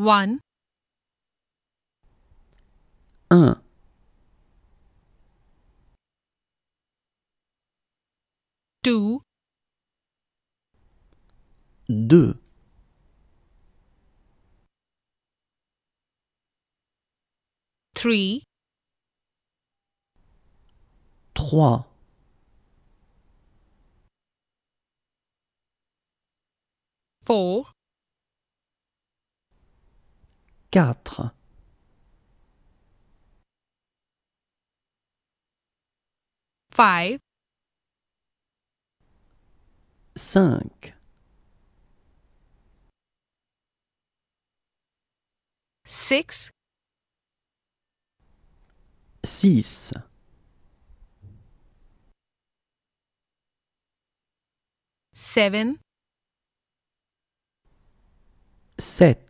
1 Un. Uh. 2 Deux. 3 Trois. 4 4 5 5 6 6 7 7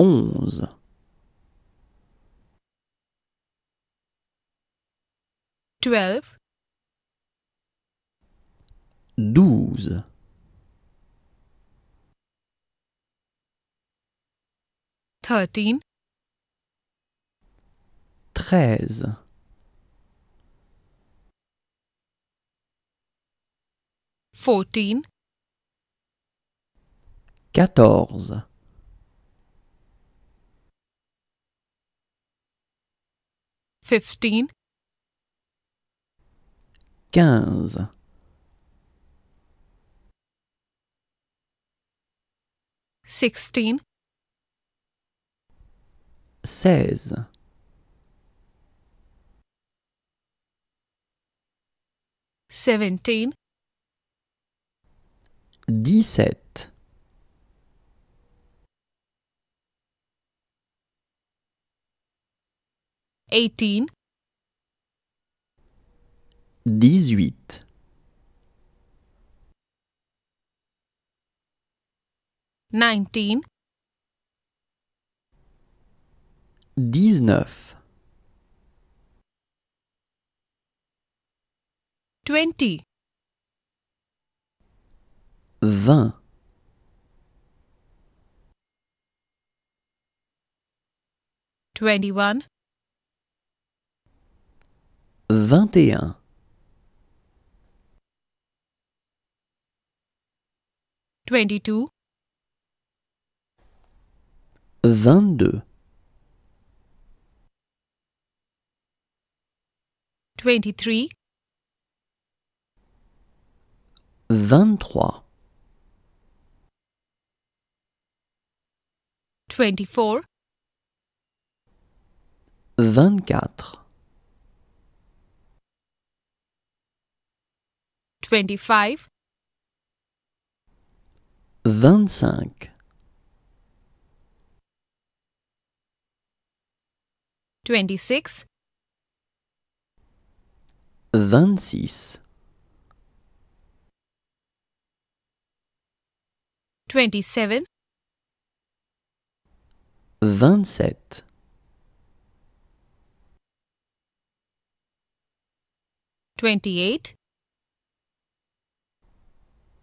onze twelve douze thirteen treize fourteen quatorze 15 15 16 16 17 17 18 dix-huit, nineteen, dix-neuf, twenty, vingt, twenty-one, 21 22 22 23 23 24 24 25 25 26 26 27 27 28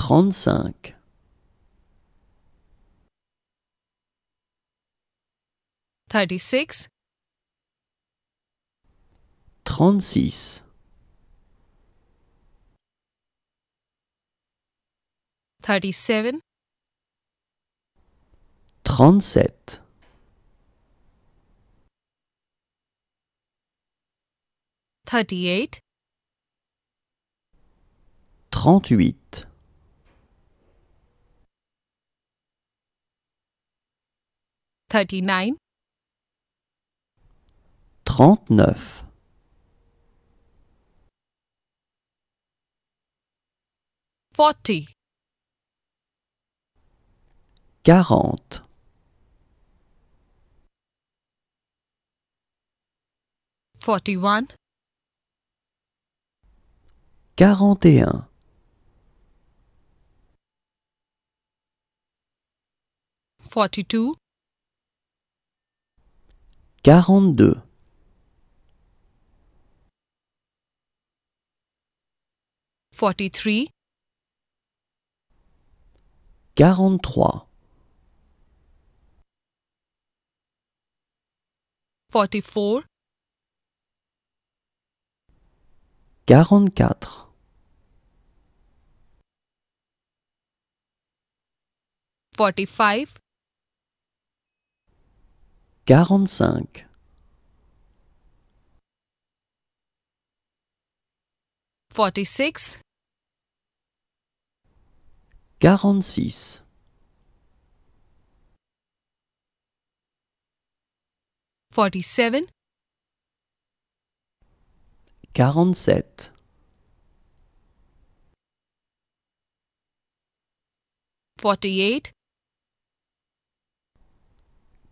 35 36 36 37 37 38 38 39 39 40 40 41 41 42 42 43 43 44 44 45 45 46 46 47 47 48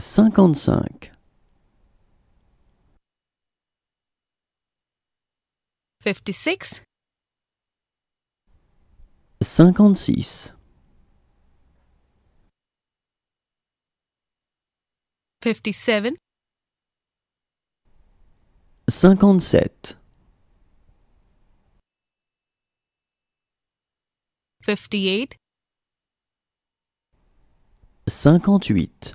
55 56 56 57 57 58 58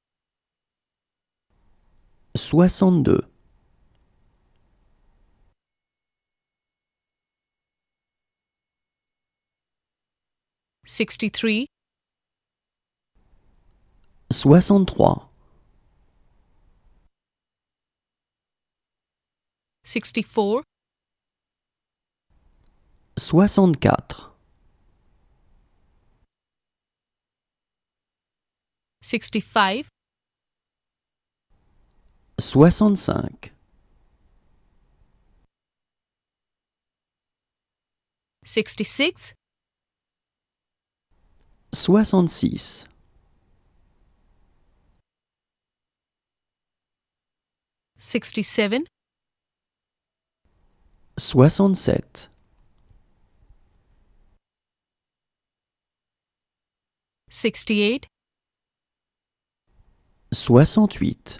62 63 63 64 64 65 soixante-cinq. Sixty-six. Soixante-six. Sixty-seven. Soixante-sept. Sixty-eight. Soixante-huit.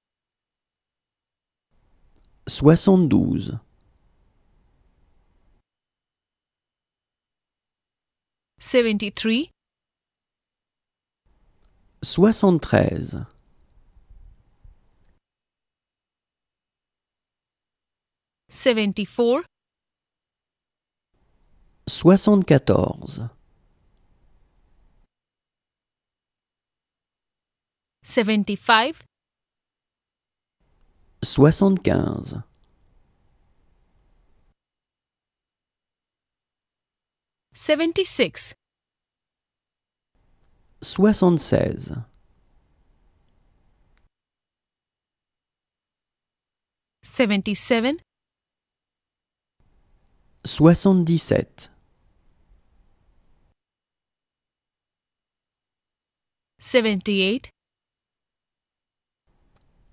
72 73 73 74 74 75 75 76 76 77 77 78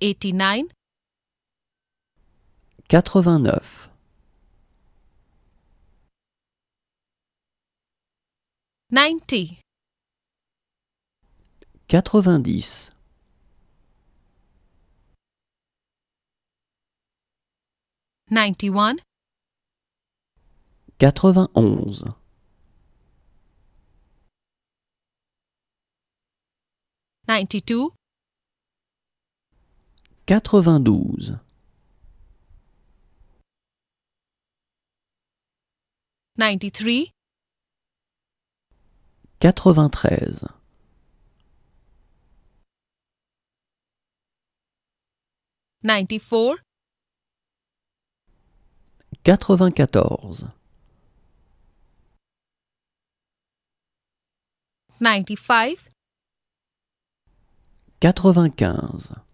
89 89 90 90 91 91 92 92 93 93 94 94 95 95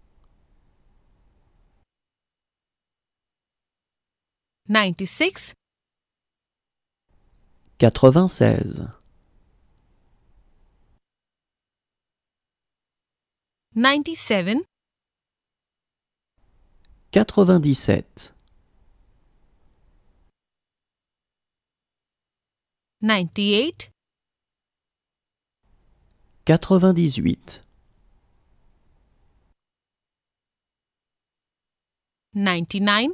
96 96 97 97 98 98 99